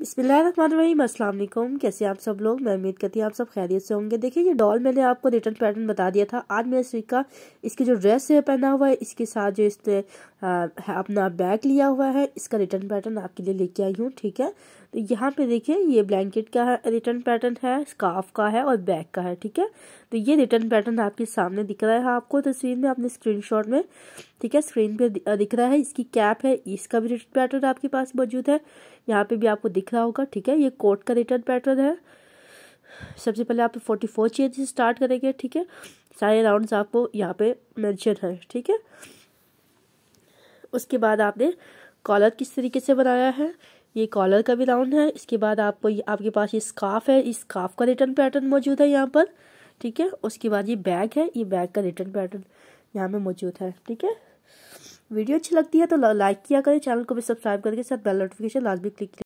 बसमिलीम असलम कैसे आप सब लोग मैं उम्मीद करती हूँ आप सब खैरियत से होंगे देखिए ये डॉल मैंने आपको रिटर्न पैटर्न बता दिया था आज मैंने इसका इसके जो ड्रेस है पहना हुआ है इसके साथ जो इसने अपना बैग लिया हुआ है इसका रिटर्न पैटर्न आपके लिए लेके आई हूँ ठीक है तो यहाँ पे देखिए ये ब्लैंकेट का रिटर्न पैटर्न है स्काफ का है और बैग का है ठीक है तो ये रिटर्न पैटर्न आपके सामने दिख रहा है हाँ, आपको तस्वीर में आपने स्क्रीनशॉट में ठीक है स्क्रीन पे दिख रहा है इसकी कैप है इसका भी रिटर्न पैटर्न आपके पास मौजूद है यहाँ पे भी आपको दिख रहा होगा ठीक है ये कोट का रिटर्न पैटर्न है सबसे पहले आप फोर्टी फोर चेज स्टार्ट करेंगे ठीक है सारे राउंड्स आपको यहाँ पे मैंशन है ठीक है उसके बाद आपने कॉलर किस तरीके से बनाया है ये कॉलर का भी राउंड है इसके बाद आपको आपके पास ये स्काफ है इस स्काफ का रिटर्न पैटर्न मौजूद है यहाँ पर ठीक है उसके बाद ये बैग है ये बैग का रिटर्न पैटर्न यहाँ में मौजूद है ठीक है वीडियो अच्छी लगती है तो लाइक किया करें चैनल को भी सब्सक्राइब करके साथ बेल नोटिफिकेशन लाजमी क्लिक